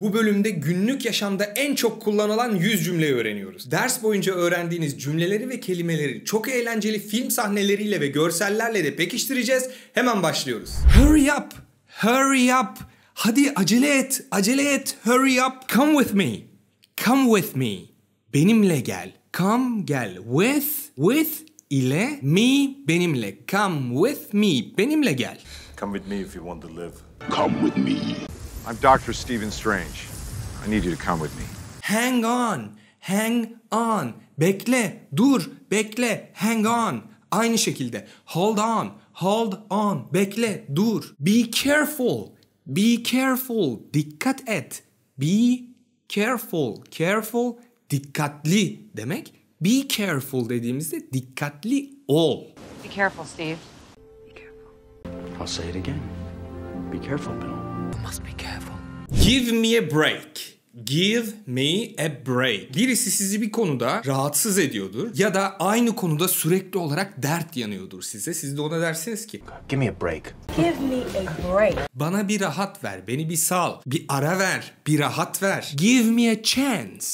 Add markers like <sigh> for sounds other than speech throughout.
Bu bölümde günlük yaşamda en çok kullanılan 100 cümleyi öğreniyoruz. Ders boyunca öğrendiğiniz cümleleri ve kelimeleri çok eğlenceli film sahneleriyle ve görsellerle de pekiştireceğiz. Hemen başlıyoruz. Hurry up, hurry up. Hadi acele et, acele et, hurry up. Come with me, come with me. Benimle gel, come gel. With, with ile me benimle. Come with me, benimle gel. Come with me if you want to live. Come with me. I'm Dr. Stephen Strange. I need you to come with me. Hang on, hang on. Bekle, dur, bekle, hang on. Aynı şekilde hold on, hold on, bekle, dur. Be careful, be careful, dikkat et. Be careful, careful, dikkatli demek. Be careful dediğimizde dikkatli ol. Be careful Steve. Be careful. I'll say it again. Be careful Bill must be careful. Give me a break. Give me a break. Birisi sizi bir konuda rahatsız ediyordur ya da aynı konuda sürekli olarak dert yanıyordur size. Siz de ona dersiniz ki Give me a break. Give me a break. Bana bir rahat ver, beni bir sal, bir ara ver, bir rahat ver. Give me a chance.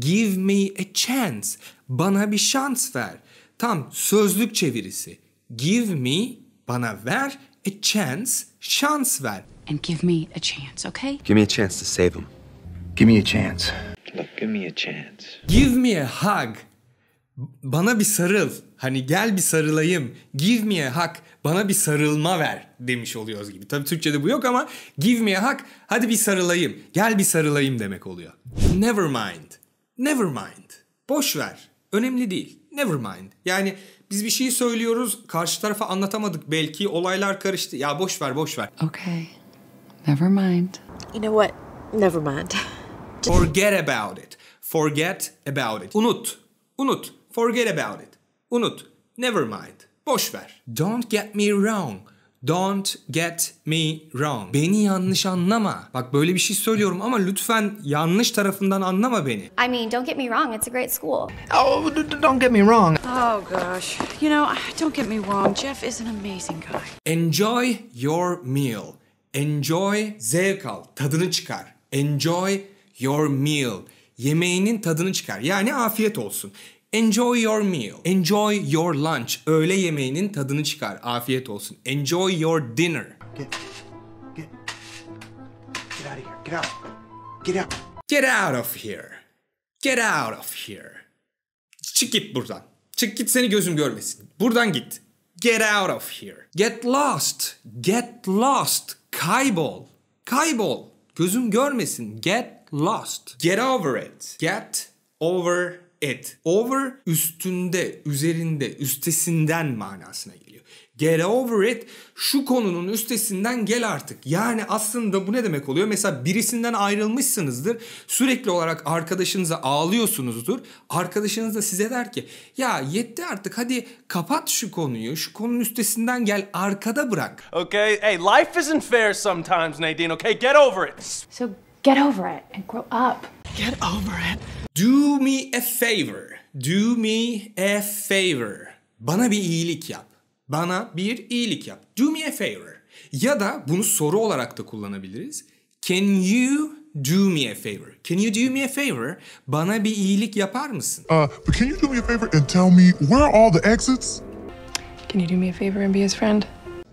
Give me a chance. Bana bir şans ver. Tam sözlük çevirisi. Give me bana ver, a chance şans ver and give me a chance, okay? Give me a chance to save him. Give me a chance. Look, give me a chance. Give me a hug. Bana bir sarıl. Hani gel bir sarılayım. Give me a hug. Bana bir sarılma ver demiş oluyoruz gibi. Tabii Türkçe'de bu yok ama give me a hug. Hadi bir sarılayım. Gel bir sarılayım demek oluyor. Never mind. Never mind. Boş ver. Önemli değil. Never mind. Yani biz bir şey söylüyoruz. Karşı tarafa anlatamadık belki. Olaylar karıştı. Ya boş ver boş ver. Okay. Never mind. You know what? Never mind. <laughs> Forget about it. Forget about it. Unut. Unut. Forget about it. Unut. Never mind. Boş ver. Don't get me wrong. Don't get me wrong. Beni yanlış anlama. Bak böyle bir şey söylüyorum ama lütfen yanlış tarafından anlama beni. I mean, don't get me wrong. It's a great school. Oh, don't get me wrong. Oh gosh. You know, don't get me wrong. Jeff is an amazing guy. Enjoy your meal. Enjoy zevk al, tadını çıkar. Enjoy your meal. Yemeğinin tadını çıkar. Yani afiyet olsun. Enjoy your meal. Enjoy your lunch. Öğle yemeğinin tadını çıkar. Afiyet olsun. Enjoy your dinner. Get, get, get out of here. Get out. Get out. Get out of here. Get out of here. Çık git buradan. Çık git seni gözüm görmesin. Buradan git. Get out of here. Get lost. Get lost. Kaybol. Kaybol. Gözüm görmesin. Get lost. Get over it. Get over it. Over üstünde, üzerinde, üstesinden manasına geliyor. Get over it. Şu konunun üstesinden gel artık. Yani aslında bu ne demek oluyor? Mesela birisinden ayrılmışsınızdır. Sürekli olarak arkadaşınıza ağlıyorsunuzdur. Arkadaşınız da size der ki ya yetti artık hadi kapat şu konuyu. Şu konunun üstesinden gel arkada bırak. Okay, hey life isn't fair sometimes Nadine, okay? Get over it. So get over it and grow up. Get over it. Do me a favor. Do me a favor. Bana bir iyilik yap. Bana bir iyilik yap. Do me a favor. Ya da bunu soru olarak da kullanabiliriz. Can you do me a favor? Can you do me a favor? Bana bir iyilik yapar mısın? Uh, but can you do me a favor and tell me where are all the exits? Can you do me a favor and be his friend?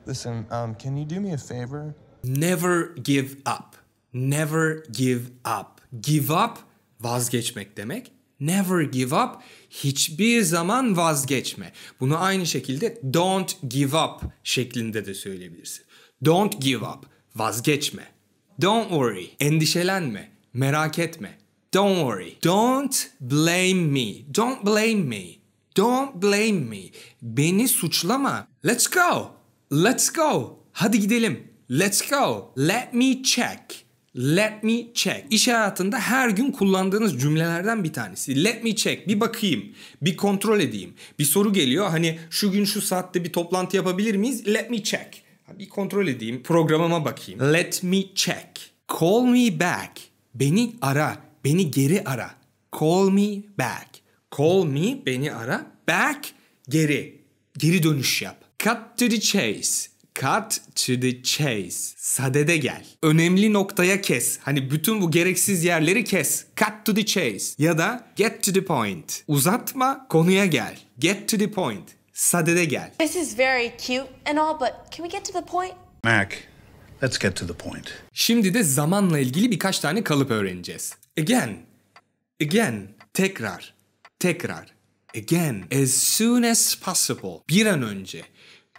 Listen, um, can you do me a favor? Never give up. Never give up. Give up vazgeçmek demek. Never give up. Hiçbir zaman vazgeçme. Bunu aynı şekilde don't give up şeklinde de söyleyebilirsin. Don't give up. Vazgeçme. Don't worry. Endişelenme. Merak etme. Don't worry. Don't blame me. Don't blame me. Don't blame me. Beni suçlama. Let's go. Let's go. Hadi gidelim. Let's go. Let me check. Let me check. İş hayatında her gün kullandığınız cümlelerden bir tanesi. Let me check. Bir bakayım. Bir kontrol edeyim. Bir soru geliyor. Hani şu gün şu saatte bir toplantı yapabilir miyiz? Let me check. Bir kontrol edeyim. Programıma bakayım. Let me check. Call me back. Beni ara. Beni geri ara. Call me back. Call me beni ara. Back geri. Geri dönüş yap. Cut to the chase. Cut to the chase. Sadede gel. Önemli noktaya kes. Hani bütün bu gereksiz yerleri kes. Cut to the chase. Ya da get to the point. Uzatma, konuya gel. Get to the point. Sadede gel. This is very cute and all but can we get to the point? Mac, let's get to the point. Şimdi de zamanla ilgili birkaç tane kalıp öğreneceğiz. Again. Again. Tekrar. Tekrar. Again. As soon as possible. Bir an önce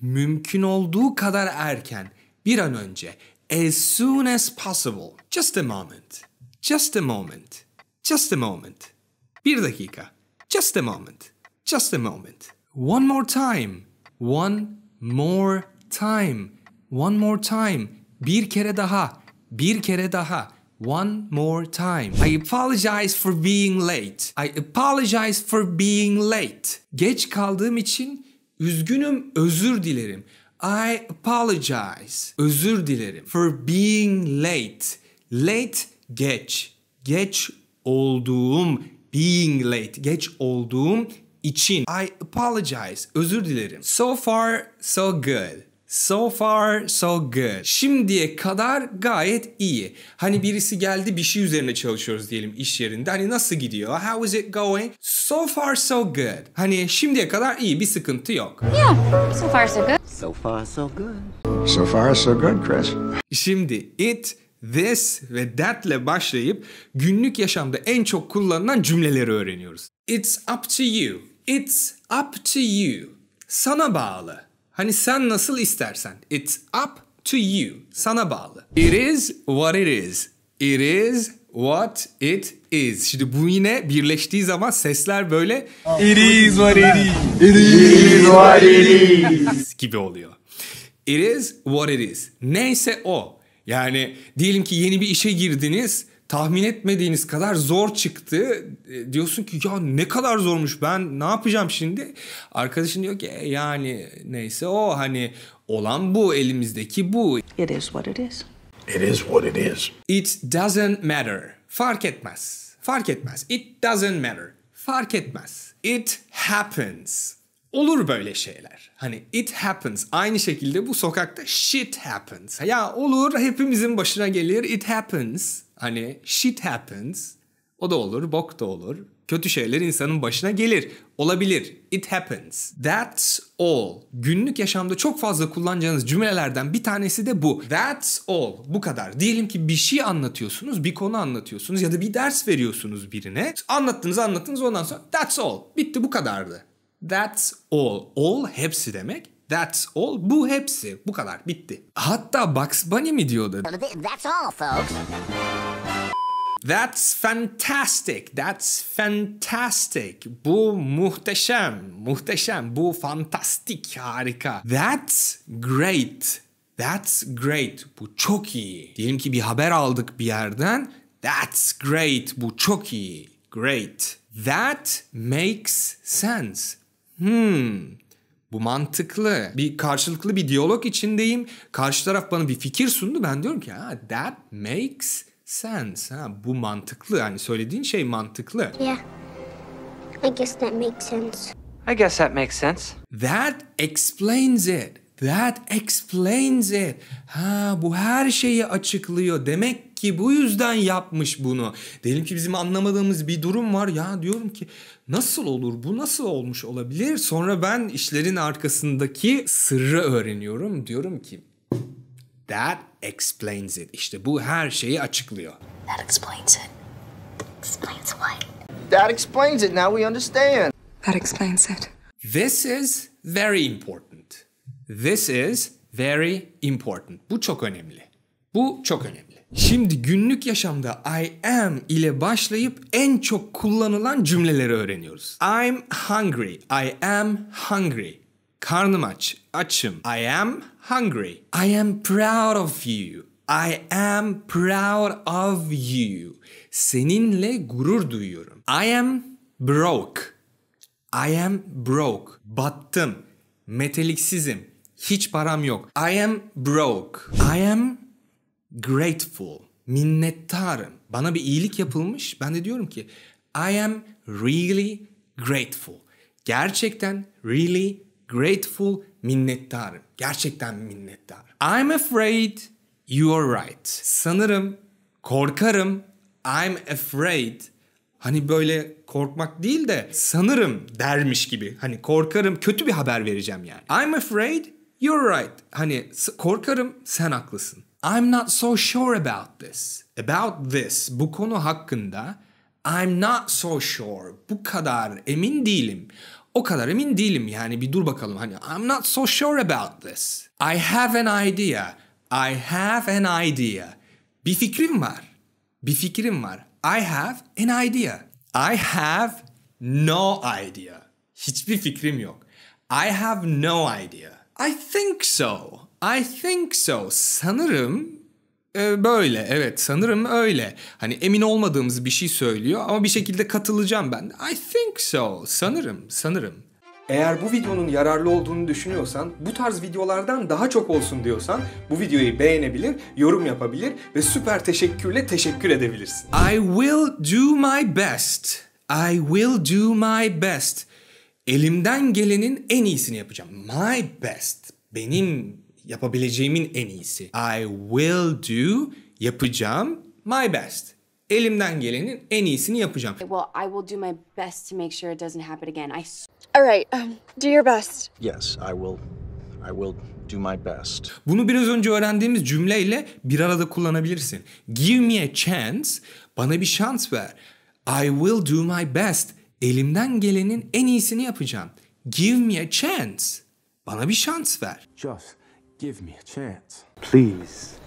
mümkün olduğu kadar erken, bir an önce, as soon as possible. Just a moment. Just a moment. Just a moment. Bir dakika. Just a moment. Just a moment. One more time. One more time. One more time. Bir kere daha. Bir kere daha. One more time. I apologize for being late. I apologize for being late. Geç kaldığım için Üzgünüm, özür dilerim. I apologize. Özür dilerim. For being late. Late geç. Geç olduğum being late. Geç olduğum için. I apologize. Özür dilerim. So far so good. So far so good. Şimdiye kadar gayet iyi. Hani birisi geldi bir şey üzerine çalışıyoruz diyelim iş yerinde. Hani nasıl gidiyor? How is it going? So far so good. Hani şimdiye kadar iyi bir sıkıntı yok. Yeah, so far so good. So far so good. So far so good Chris. Şimdi it this ve that ile başlayıp günlük yaşamda en çok kullanılan cümleleri öğreniyoruz. It's up to you. It's up to you. Sana bağlı. Hani sen nasıl istersen. It's up to you. Sana bağlı. It is what it is. It is what it is. Şimdi bu yine birleştiği zaman sesler böyle it is what it is. It is what it is gibi oluyor. It is what it is. Neyse o. Yani diyelim ki yeni bir işe girdiniz tahmin etmediğiniz kadar zor çıktı. E, diyorsun ki ya ne kadar zormuş ben ne yapacağım şimdi? Arkadaşın diyor ki e, yani neyse o hani olan bu elimizdeki bu. It is what it is. It is what it is. It doesn't matter. Fark etmez. Fark etmez. It doesn't matter. Fark etmez. It happens. Olur böyle şeyler. Hani it happens. Aynı şekilde bu sokakta shit happens. Ya olur hepimizin başına gelir. It happens. Hani shit happens. O da olur, bok da olur. Kötü şeyler insanın başına gelir. Olabilir. It happens. That's all. Günlük yaşamda çok fazla kullanacağınız cümlelerden bir tanesi de bu. That's all. Bu kadar. Diyelim ki bir şey anlatıyorsunuz, bir konu anlatıyorsunuz ya da bir ders veriyorsunuz birine. Anlattınız, anlattınız ondan sonra that's all. Bitti bu kadardı. That's all. All hepsi demek. That's all. Bu hepsi. Bu kadar. Bitti. Hatta Bugs Bunny mi diyordu? That's all folks. That's fantastic. That's fantastic. Bu muhteşem. Muhteşem. Bu fantastik. Harika. That's great. That's great. Bu çok iyi. Diyelim ki bir haber aldık bir yerden. That's great. Bu çok iyi. Great. That makes sense. Hmm. Bu mantıklı. Bir karşılıklı bir diyalog içindeyim. Karşı taraf bana bir fikir sundu. Ben diyorum ki ha, that makes sense. Ha, bu mantıklı. Yani söylediğin şey mantıklı. Yeah. I guess that makes sense. I guess that makes sense. That explains it. That explains it. Ha bu her şeyi açıklıyor. Demek ki bu yüzden yapmış bunu. Diyelim ki bizim anlamadığımız bir durum var. Ya diyorum ki nasıl olur bu nasıl olmuş olabilir? Sonra ben işlerin arkasındaki sırrı öğreniyorum. Diyorum ki that explains it. İşte bu her şeyi açıklıyor. That explains it. Explains what? That explains it. Now we understand. That explains it. This is very important. This is very important. Bu çok önemli. Bu çok önemli. Şimdi günlük yaşamda I am ile başlayıp en çok kullanılan cümleleri öğreniyoruz. I'm hungry. I am hungry. Karnım aç. Açım. I am hungry. I am proud of you. I am proud of you. Seninle gurur duyuyorum. I am broke. I am broke. Battım. Meteliksizim. Hiç param yok. I am broke. I am grateful. Minnettarım. Bana bir iyilik yapılmış. Ben de diyorum ki I am really grateful. Gerçekten really grateful, minnettarım. Gerçekten minnettarım. I'm afraid you're right. Sanırım, korkarım, I'm afraid. Hani böyle korkmak değil de sanırım dermiş gibi. Hani korkarım, kötü bir haber vereceğim yani. I'm afraid you're right. Hani korkarım, sen haklısın. I'm not so sure about this. About this. Bu konu hakkında I'm not so sure. Bu kadar emin değilim o kadar emin değilim yani bir dur bakalım hani I'm not so sure about this. I have an idea. I have an idea. Bir fikrim var. Bir fikrim var. I have an idea. I have no idea. Hiçbir fikrim yok. I have no idea. I think so. I think so. Sanırım e, böyle evet sanırım öyle. Hani emin olmadığımız bir şey söylüyor ama bir şekilde katılacağım ben. I think so. Sanırım, sanırım. Eğer bu videonun yararlı olduğunu düşünüyorsan, bu tarz videolardan daha çok olsun diyorsan bu videoyu beğenebilir, yorum yapabilir ve süper teşekkürle teşekkür edebilirsin. I will do my best. I will do my best. Elimden gelenin en iyisini yapacağım. My best. Benim yapabileceğimin en iyisi. I will do yapacağım my best. Elimden gelenin en iyisini yapacağım. Well, I will do my best to make sure it doesn't happen again. I All right, um, do your best. Yes, I will. I will do my best. Bunu biraz önce öğrendiğimiz cümleyle bir arada kullanabilirsin. Give me a chance. Bana bir şans ver. I will do my best. Elimden gelenin en iyisini yapacağım. Give me a chance. Bana bir şans ver. Just Give me a chance. Please.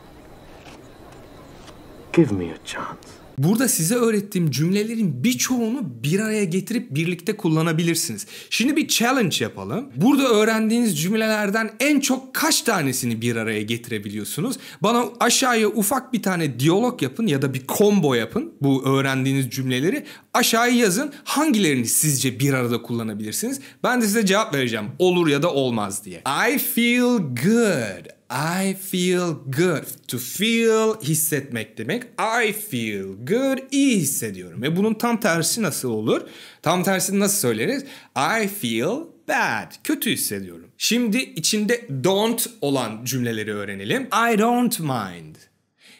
Give me a chance. Burada size öğrettiğim cümlelerin birçoğunu bir araya getirip birlikte kullanabilirsiniz. Şimdi bir challenge yapalım. Burada öğrendiğiniz cümlelerden en çok kaç tanesini bir araya getirebiliyorsunuz? Bana aşağıya ufak bir tane diyalog yapın ya da bir combo yapın bu öğrendiğiniz cümleleri. Aşağıya yazın hangilerini sizce bir arada kullanabilirsiniz? Ben de size cevap vereceğim olur ya da olmaz diye. I feel good. I feel good. To feel hissetmek demek. I feel good. İyi hissediyorum. Ve bunun tam tersi nasıl olur? Tam tersini nasıl söyleriz? I feel bad. Kötü hissediyorum. Şimdi içinde don't olan cümleleri öğrenelim. I don't mind.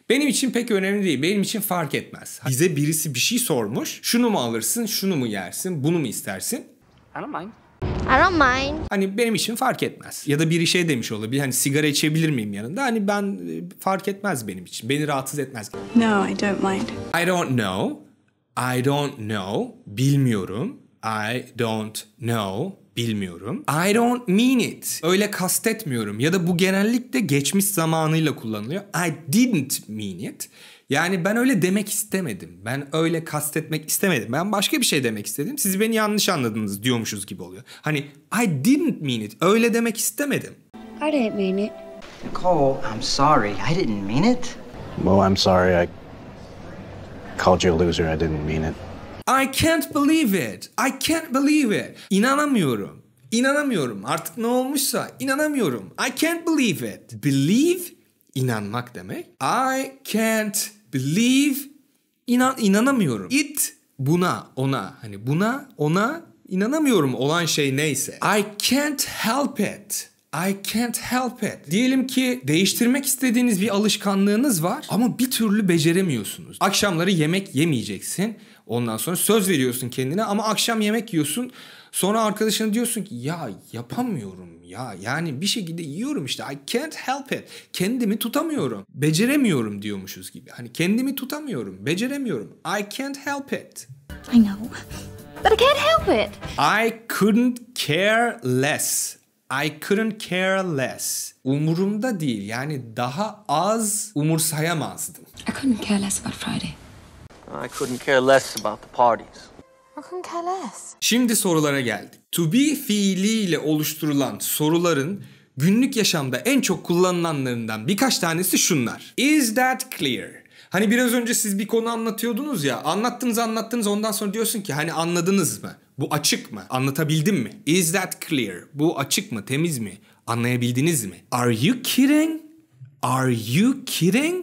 Benim için pek önemli değil. Benim için fark etmez. Bize birisi bir şey sormuş. Şunu mu alırsın, şunu mu yersin, bunu mu istersin? I don't mind. I don't mind. Hani benim için fark etmez. Ya da biri şey demiş olabilir. Hani sigara içebilir miyim yanında? Hani ben e, fark etmez benim için. Beni rahatsız etmez. No, I don't mind. I don't know. I don't know. Bilmiyorum. I don't know bilmiyorum. I don't mean it. Öyle kastetmiyorum. Ya da bu genellikle geçmiş zamanıyla kullanılıyor. I didn't mean it. Yani ben öyle demek istemedim. Ben öyle kastetmek istemedim. Ben başka bir şey demek istedim. Siz beni yanlış anladınız diyormuşuz gibi oluyor. Hani I didn't mean it. Öyle demek istemedim. I didn't mean it. Cole, I'm sorry. I didn't mean it. Well, I'm sorry. I called you a loser. I didn't mean it. I can't believe it. I can't believe it. İnanamıyorum. İnanamıyorum. Artık ne olmuşsa inanamıyorum. I can't believe it. Believe inanmak demek. I can't believe inan inanamıyorum. It buna, ona hani buna, ona inanamıyorum olan şey neyse. I can't help it. I can't help it. Diyelim ki değiştirmek istediğiniz bir alışkanlığınız var ama bir türlü beceremiyorsunuz. Akşamları yemek yemeyeceksin. Ondan sonra söz veriyorsun kendine ama akşam yemek yiyorsun Sonra arkadaşına diyorsun ki ya yapamıyorum ya. Yani bir şekilde yiyorum işte. I can't help it. Kendimi tutamıyorum. Beceremiyorum diyormuşuz gibi. Hani kendimi tutamıyorum. Beceremiyorum. I can't help it. I know. But I can't help it. I couldn't care less. I couldn't care less. Umurumda değil yani daha az umursayamazdım. I couldn't care less about Friday. I couldn't care less about the parties. Şimdi sorulara geldik. To be fiiliyle oluşturulan soruların günlük yaşamda en çok kullanılanlarından birkaç tanesi şunlar. Is that clear? Hani biraz önce siz bir konu anlatıyordunuz ya. Anlattınız anlattınız ondan sonra diyorsun ki hani anladınız mı? Bu açık mı? Anlatabildim mi? Is that clear? Bu açık mı? Temiz mi? Anlayabildiniz mi? Are you kidding? Are you kidding?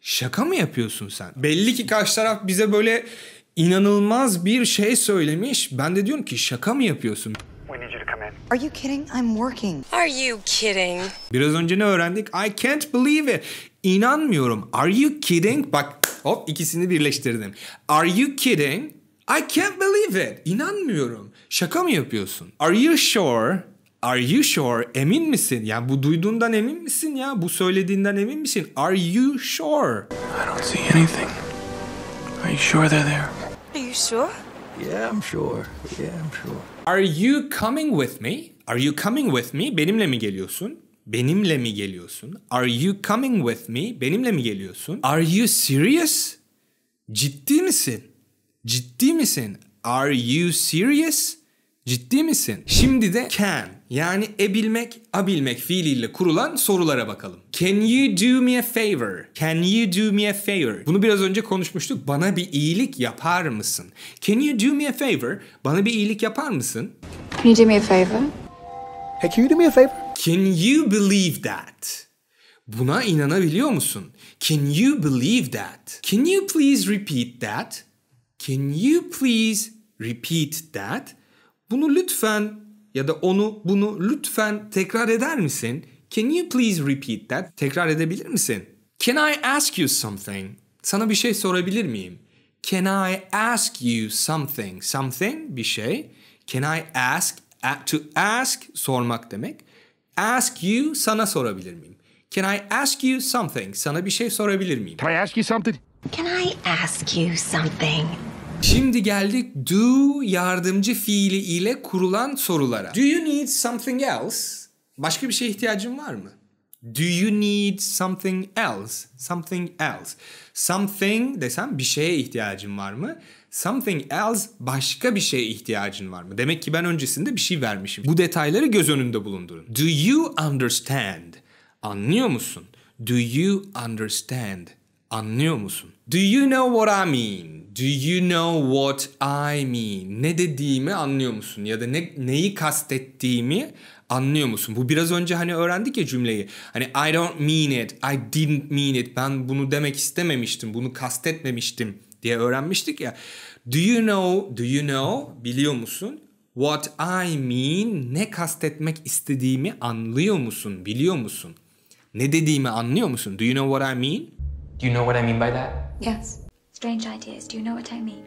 Şaka mı yapıyorsun sen? Belli ki karşı taraf bize böyle inanılmaz bir şey söylemiş. Ben de diyorum ki şaka mı yapıyorsun? Are you kidding? I'm working. Are you kidding? Biraz önce ne öğrendik? I can't believe it. İnanmıyorum. Are you kidding? Bak hop ikisini birleştirdim. Are you kidding? I can't believe it. İnanmıyorum. Şaka mı yapıyorsun? Are you sure? Are you sure? Emin misin? Ya bu duyduğundan emin misin ya? Bu söylediğinden emin misin? Are you sure? I don't see anything. Are you sure they're there? Are you sure? Yeah, I'm sure. Yeah, I'm sure. Are you coming with me? Are you coming with me? Benimle mi geliyorsun? Benimle mi geliyorsun? Are you coming with me? Benimle mi geliyorsun? Are you serious? Ciddi misin? Ciddi misin? Are you serious? Ciddi misin? Şimdi de can yani ebilmek, abilmek fiiliyle kurulan sorulara bakalım. Can you do me a favor? Can you do me a favor? Bunu biraz önce konuşmuştuk. Bana bir iyilik yapar mısın? Can you do me a favor? Bana bir iyilik yapar mısın? Can you do me a favor? Hey, can you do me a favor? Can you believe that? Buna inanabiliyor musun? Can you believe that? Can you please repeat that? Can you please repeat that? Bunu lütfen ya da onu bunu lütfen tekrar eder misin? Can you please repeat that? Tekrar edebilir misin? Can I ask you something? Sana bir şey sorabilir miyim? Can I ask you something? Something bir şey. Can I ask? To ask sormak demek. Ask you sana sorabilir miyim? Can I ask you something? Sana bir şey sorabilir miyim? Can I ask you something? Can I ask you something? Şimdi geldik do yardımcı fiili ile kurulan sorulara. Do you need something else? Başka bir şeye ihtiyacın var mı? Do you need something else? Something else. Something desem bir şeye ihtiyacın var mı? Something else başka bir şeye ihtiyacın var mı? Demek ki ben öncesinde bir şey vermişim. Bu detayları göz önünde bulundurun. Do you understand? Anlıyor musun? Do you understand? Anlıyor musun? Do you know what I mean? Do you know what I mean? Ne dediğimi anlıyor musun? Ya da ne, neyi kastettiğimi anlıyor musun? Bu biraz önce hani öğrendik ya cümleyi. Hani I don't mean it, I didn't mean it. Ben bunu demek istememiştim, bunu kastetmemiştim diye öğrenmiştik ya. Do you know, do you know, biliyor musun? What I mean, ne kastetmek istediğimi anlıyor musun, biliyor musun? Ne dediğimi anlıyor musun? Do you know what I mean? Do you know what I mean by that? Yes. Strange ideas. Do you know what I mean?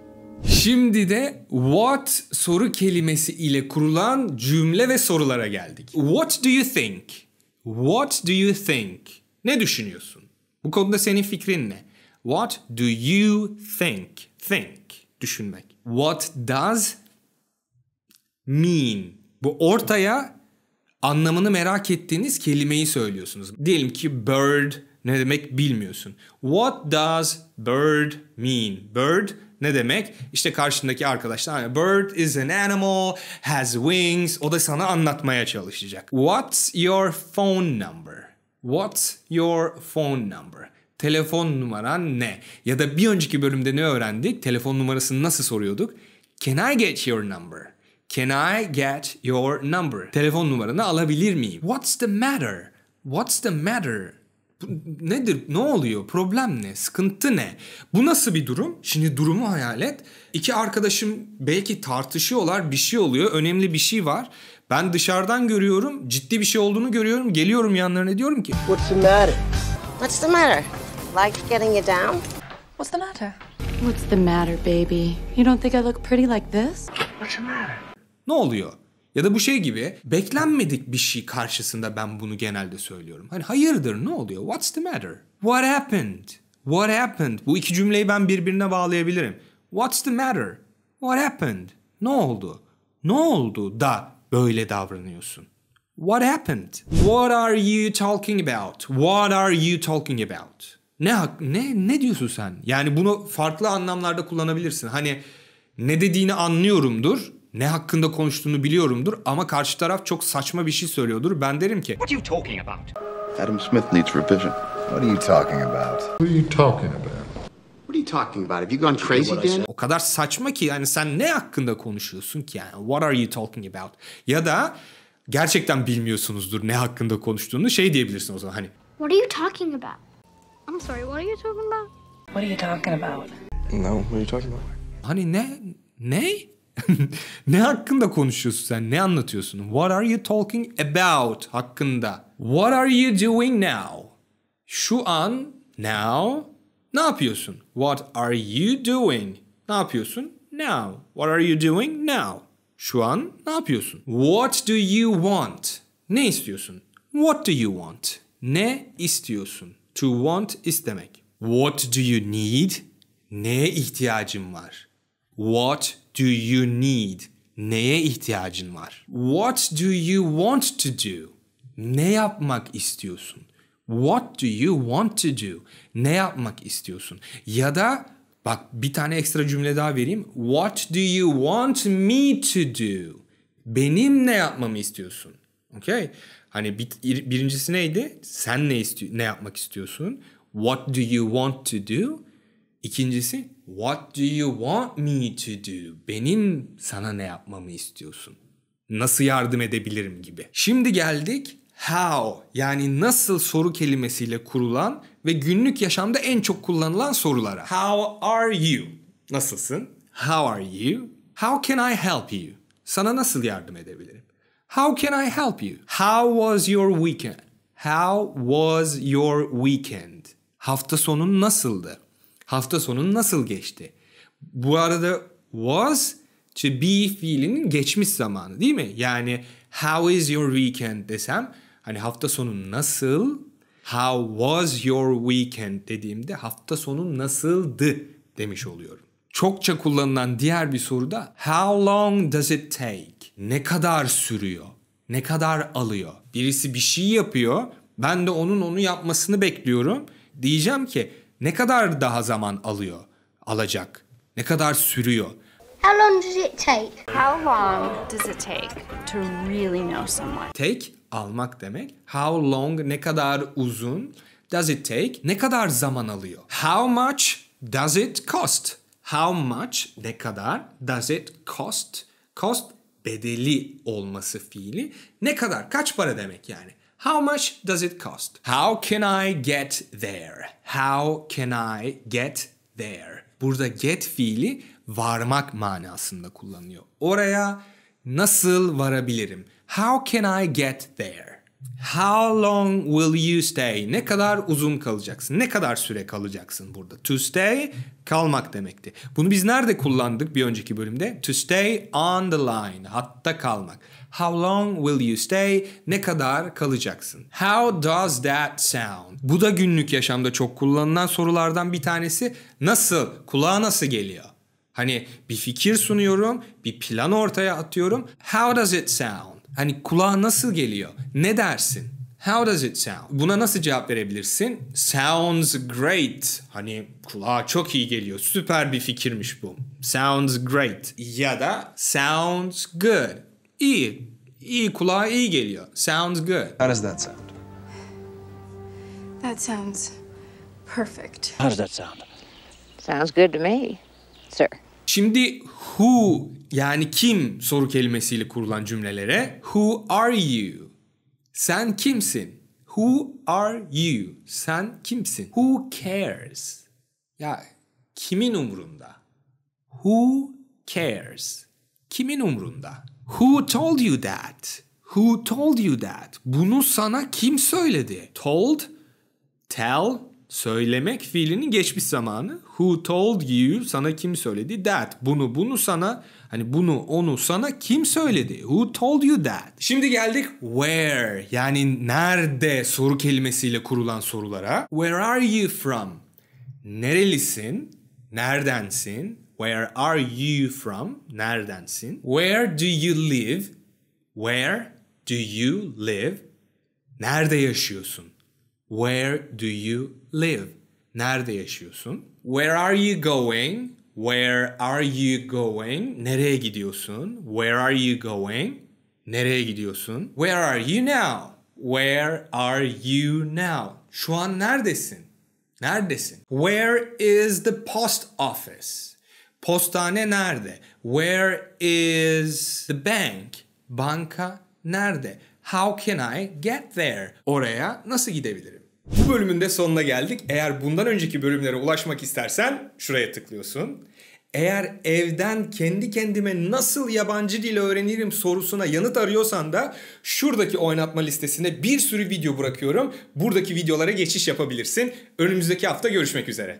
Şimdi de what soru kelimesi ile kurulan cümle ve sorulara geldik. What do you think? What do you think? Ne düşünüyorsun? Bu konuda senin fikrin ne? What do you think? Think. Düşünmek. What does mean? Bu ortaya anlamını merak ettiğiniz kelimeyi söylüyorsunuz. Diyelim ki bird ne demek bilmiyorsun. What does bird mean? Bird ne demek? İşte karşındaki arkadaşlar bird is an animal, has wings. O da sana anlatmaya çalışacak. What's your phone number? What's your phone number? Telefon numaran ne? Ya da bir önceki bölümde ne öğrendik? Telefon numarasını nasıl soruyorduk? Can I get your number? Can I get your number? Telefon numaranı alabilir miyim? What's the matter? What's the matter? nedir? Ne oluyor? Problem ne? Sıkıntı ne? Bu nasıl bir durum? Şimdi durumu hayal et. İki arkadaşım belki tartışıyorlar, bir şey oluyor, önemli bir şey var. Ben dışarıdan görüyorum, ciddi bir şey olduğunu görüyorum. Geliyorum yanlarına diyorum ki. What's the matter? What's the matter? Like getting you down? What's the matter? What's the matter baby? You don't think I look pretty like this? What's the matter? Ne oluyor? Ya da bu şey gibi beklenmedik bir şey karşısında ben bunu genelde söylüyorum. Hani hayırdır ne oluyor? What's the matter? What happened? What happened? Bu iki cümleyi ben birbirine bağlayabilirim. What's the matter? What happened? Ne oldu? Ne oldu da böyle davranıyorsun? What happened? What are you talking about? What are you talking about? Ne ne ne diyorsun sen? Yani bunu farklı anlamlarda kullanabilirsin. Hani ne dediğini anlıyorumdur ne hakkında konuştuğunu biliyorumdur ama karşı taraf çok saçma bir şey söylüyordur. Ben derim ki What are you talking about? Adam Smith needs revision. What are you talking about? What are you talking about? What are you talking about? Have you gone crazy Dan? O kadar saçma ki yani sen ne hakkında konuşuyorsun ki yani? What are you talking about? Ya da gerçekten bilmiyorsunuzdur ne hakkında konuştuğunu şey diyebilirsin o zaman hani. What are you talking about? I'm sorry, what are you talking about? What are you talking about? No, what are you talking about? Hani ne? Ne? ne hakkında konuşuyorsun sen? Ne anlatıyorsun? What are you talking about hakkında? What are you doing now? Şu an now ne yapıyorsun? What are you doing? Ne yapıyorsun? Now. What are you doing now? Şu an ne yapıyorsun? What do you want? Ne istiyorsun? What do you want? Ne istiyorsun? To want istemek. What do you need? Ne ihtiyacın var? What do you need? Neye ihtiyacın var? What do you want to do? Ne yapmak istiyorsun? What do you want to do? Ne yapmak istiyorsun? Ya da bak bir tane ekstra cümle daha vereyim. What do you want me to do? Benim ne yapmamı istiyorsun? Okay? Hani bir, birincisi neydi? Sen ne istiyor, ne yapmak istiyorsun? What do you want to do? İkincisi what do you want me to do? Benim sana ne yapmamı istiyorsun? Nasıl yardım edebilirim gibi. Şimdi geldik how yani nasıl soru kelimesiyle kurulan ve günlük yaşamda en çok kullanılan sorulara. How are you? Nasılsın? How are you? How can I help you? Sana nasıl yardım edebilirim? How can I help you? How was your weekend? How was your weekend? Hafta sonun nasıldı? Hafta sonun nasıl geçti? Bu arada was to be fiilinin geçmiş zamanı değil mi? Yani how is your weekend desem hani hafta sonu nasıl? How was your weekend dediğimde hafta sonu nasıldı demiş oluyorum. Çokça kullanılan diğer bir soru da how long does it take? Ne kadar sürüyor? Ne kadar alıyor? Birisi bir şey yapıyor. Ben de onun onu yapmasını bekliyorum. Diyeceğim ki ne kadar daha zaman alıyor, alacak? Ne kadar sürüyor? How long does it take? How long does it take to really know someone? Take almak demek. How long ne kadar uzun? Does it take ne kadar zaman alıyor? How much does it cost? How much ne kadar? Does it cost? Cost bedeli olması fiili. Ne kadar? Kaç para demek yani? How much does it cost? How can I get there? How can I get there? Burada get fiili varmak manasında kullanılıyor. Oraya nasıl varabilirim? How can I get there? How long will you stay? Ne kadar uzun kalacaksın? Ne kadar süre kalacaksın burada? To stay kalmak demekti. Bunu biz nerede kullandık bir önceki bölümde? To stay on the line, hatta kalmak. How long will you stay? Ne kadar kalacaksın? How does that sound? Bu da günlük yaşamda çok kullanılan sorulardan bir tanesi. Nasıl? Kulağa nasıl geliyor? Hani bir fikir sunuyorum, bir plan ortaya atıyorum. How does it sound? Hani kulağa nasıl geliyor? Ne dersin? How does it sound? Buna nasıl cevap verebilirsin? Sounds great. Hani kulağa çok iyi geliyor. Süper bir fikirmiş bu. Sounds great. Ya da sounds good. İyi. İyi kulağa iyi geliyor. Sounds good. How does that sound? That sounds perfect. How does that sound? Sounds good to me, sir. Şimdi who yani kim soru kelimesiyle kurulan cümlelere who are you? Sen kimsin? Who are you? Sen kimsin? Who cares? Ya kimin umrunda? Who cares? Kimin umrunda? Who told you that? Who told you that? Bunu sana kim söyledi? Told, tell, söylemek fiilinin geçmiş zamanı. Who told you sana kim söyledi? That bunu bunu sana hani bunu onu sana kim söyledi? Who told you that? Şimdi geldik where yani nerede soru kelimesiyle kurulan sorulara. Where are you from? Nerelisin? Neredensin? Where are you from? Neredensin? Where do you live? Where do you live? Nerede yaşıyorsun? Where do you live? Nerede yaşıyorsun? Where are you going? Where are you going? Nereye gidiyorsun? Where are you going? Nereye gidiyorsun? Where are you now? Where are you now? Şu an neredesin? Neredesin? Where is the post office? Postane nerede? Where is the bank? Banka nerede? How can I get there? Oraya nasıl gidebilirim? Bu bölümün de sonuna geldik. Eğer bundan önceki bölümlere ulaşmak istersen şuraya tıklıyorsun. Eğer evden kendi kendime nasıl yabancı dil öğrenirim sorusuna yanıt arıyorsan da şuradaki oynatma listesine bir sürü video bırakıyorum. Buradaki videolara geçiş yapabilirsin. Önümüzdeki hafta görüşmek üzere.